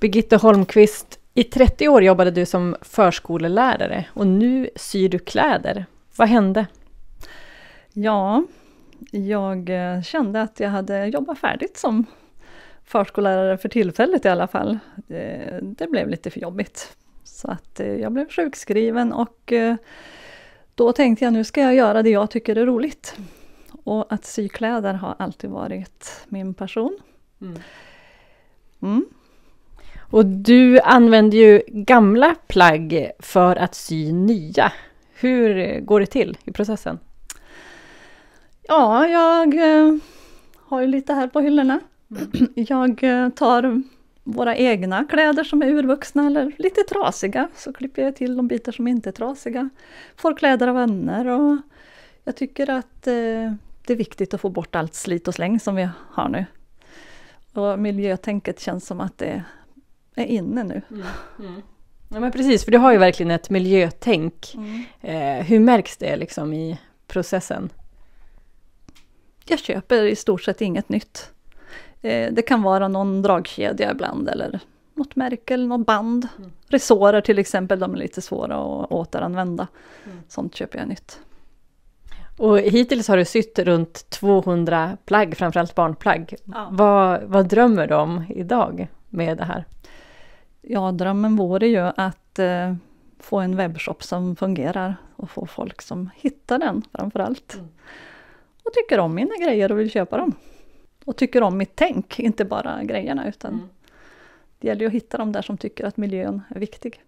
Birgitta Holmqvist, i 30 år jobbade du som förskolelärare och nu syr du kläder. Vad hände? Ja, jag eh, kände att jag hade jobbat färdigt som förskollärare för tillfället i alla fall. Det, blev lite för jobbigt. Så att eh, jag blev sjukskriven och eh, då tänkte jag nu ska jag göra det jag tycker är roligt. Och att sy kläder har alltid varit min passion. Mm. Mm. Och du använder ju gamla plagg för att sy nya. Hur går det till i processen? Ja, jag eh, har ju lite här på hyllorna. Mm. Jag eh, tar våra egna kläder som är urvuxna eller lite trasiga, så klipper jag till de bitar som inte är trasiga. Får kläder av vänner och jag tycker att eh, det är viktigt att få bort allt slit och släng som vi har nu. Och miljötänket känns som att det är inne nu. Mm. Mm. Ja, men precis, för du har ju verkligen ett miljötänk. Mm. Eh, hur märks det liksom i processen? Jag köper i stort sett inget nytt. Eh, det kan vara någon dragkedja ibland eller något märke eller något band. Mm. Resårer till exempel, de är lite svåra att återanvända. Mm. Sånt köper jag nytt. Och hittills har du sytt runt 200 plagg, framförallt barnplagg. Ja. Vad, vad drömmer du om idag med det här? Ja, drömmen vore ju att eh, få en webbshop som fungerar och få folk som hittar den framförallt. Mm. Och tycker om mina grejer och vill köpa dem. Och tycker om mitt tänk, inte bara grejerna utan mm. det gäller ju att hitta de där som tycker att miljön är viktig.